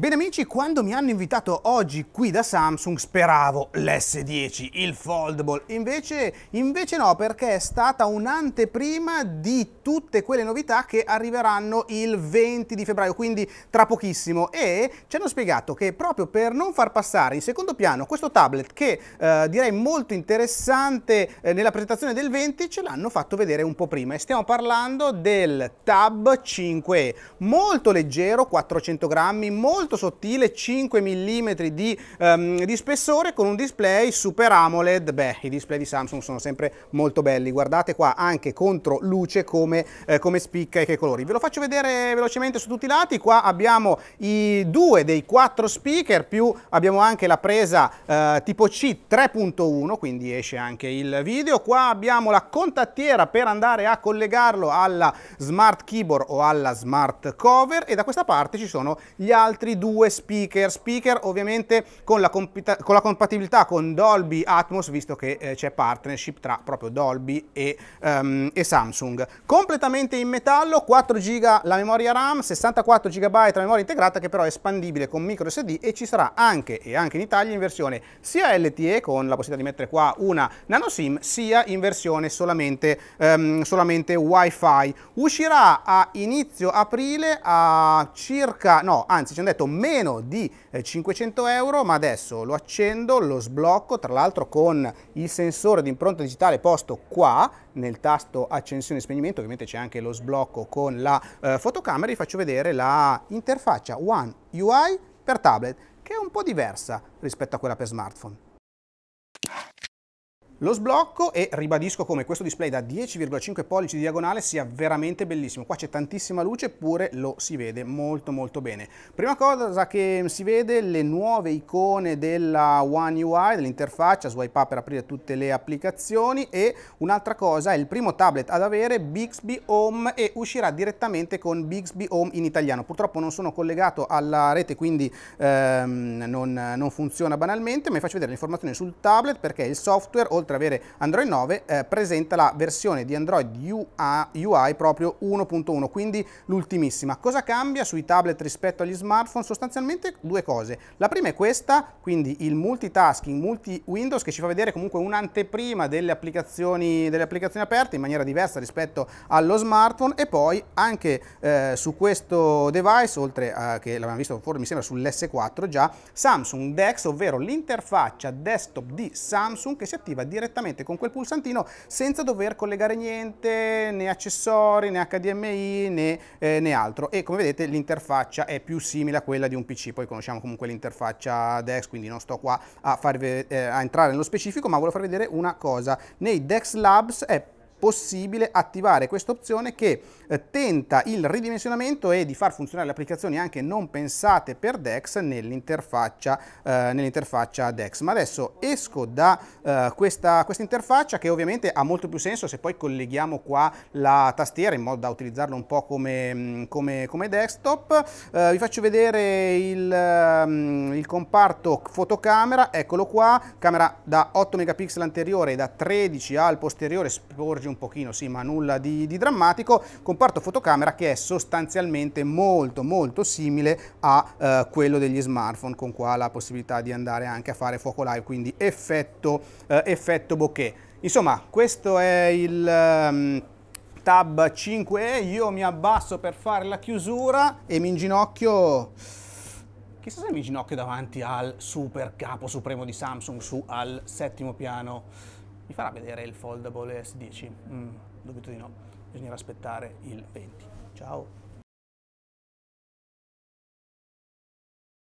Bene amici, quando mi hanno invitato oggi qui da Samsung speravo l'S10, il foldable, invece, invece no perché è stata un'anteprima di tutte quelle novità che arriveranno il 20 di febbraio, quindi tra pochissimo e ci hanno spiegato che proprio per non far passare in secondo piano questo tablet che eh, direi molto interessante eh, nella presentazione del 20 ce l'hanno fatto vedere un po' prima e stiamo parlando del Tab 5e, molto leggero, 400 grammi, molto molto sottile, 5 mm di, um, di, spessore con un display Super AMOLED. Beh, i display di Samsung sono sempre molto belli, guardate qua anche contro luce come, eh, come spicca e che colori. Ve lo faccio vedere velocemente su tutti i lati, qua abbiamo i due dei quattro speaker, più abbiamo anche la presa eh, tipo C 3.1, quindi esce anche il video. Qua abbiamo la contattiera per andare a collegarlo alla smart keyboard o alla smart cover e da questa parte ci sono gli altri due speaker, speaker ovviamente con la, con la compatibilità con Dolby Atmos, visto che eh, c'è partnership tra proprio Dolby e, um, e, Samsung. Completamente in metallo, 4 GB la memoria RAM, 64 GB la memoria integrata che però è espandibile con micro SD e ci sarà anche, e anche in Italia, in versione sia LTE con la possibilità di mettere qua una nano SIM, sia in versione solamente, um, solamente WiFi. Uscirà a inizio aprile a circa, no, anzi ci hanno detto scommetto meno di 500 eh, euro, ma adesso lo accendo, lo sblocco, tra l'altro con il sensore di impronta digitale posto qua nel tasto accensione e spegnimento, ovviamente c'è anche lo sblocco con la eh, fotocamera, vi faccio vedere la interfaccia One UI per tablet, che è un po' diversa rispetto a quella per smartphone. Lo sblocco e ribadisco come questo display da 10,5 pollici diagonale sia veramente bellissimo. Qua c'è tantissima luce eppure lo si vede molto molto bene. Prima cosa che si vede le nuove icone della One UI, dell'interfaccia, swipe up per aprire tutte le applicazioni e un'altra cosa è il primo tablet ad avere Bixby Home e uscirà direttamente con Bixby Home in italiano. Purtroppo non sono collegato alla rete quindi ehm, non, non funziona banalmente, ma vi faccio vedere le informazioni sul tablet perché il software oltre oltre ad avere Android 9, eh, presenta la versione di Android UI, UI proprio 1.1, quindi l'ultimissima. Cosa cambia sui tablet rispetto agli smartphone? Sostanzialmente due cose. La prima è questa, quindi il multitasking, multi-windows, che ci fa vedere comunque un'anteprima delle applicazioni, delle applicazioni aperte in maniera diversa rispetto allo smartphone e poi anche eh, su questo device, oltre a, che l'abbiamo visto fuori mi sembra sull'S4 già, Samsung DeX, ovvero l'interfaccia desktop di Samsung che si attiva direttamente direttamente con quel pulsantino senza dover collegare niente, né accessori, né HDMI, né, eh, né altro. E come vedete l'interfaccia è più simile a quella di un PC, poi conosciamo comunque l'interfaccia DeX, quindi non sto qua a, farvi, eh, a entrare nello specifico, ma volevo far vedere una cosa. Nei DeX Labs è possibile attivare questa opzione che eh, tenta il ridimensionamento e di far funzionare le applicazioni anche non pensate per DEX nell'interfaccia eh, nell DEX. Ma adesso esco da eh, questa, questa interfaccia che ovviamente ha molto più senso se poi colleghiamo qua la tastiera in modo da utilizzarlo un po' come, mm, come, come desktop. Eh, vi faccio vedere il, mm, il comparto fotocamera, eccolo qua, camera da 8 megapixel anteriore e da 13 al posteriore sporge un pochino, sì, ma nulla di, di drammatico. Comparto fotocamera che è sostanzialmente molto molto simile a eh, quello degli smartphone, con qua la possibilità di andare anche a fare fuoco live, quindi effetto, eh, effetto bokeh. Insomma, questo è il... Um, tab 5e, io mi abbasso per fare la chiusura e mi inginocchio chissà se mi ginocchio davanti al super capo supremo di Samsung su al settimo piano mi farà vedere il foldable S10? Mm, dubito di no, bisognerà aspettare il 20. Ciao!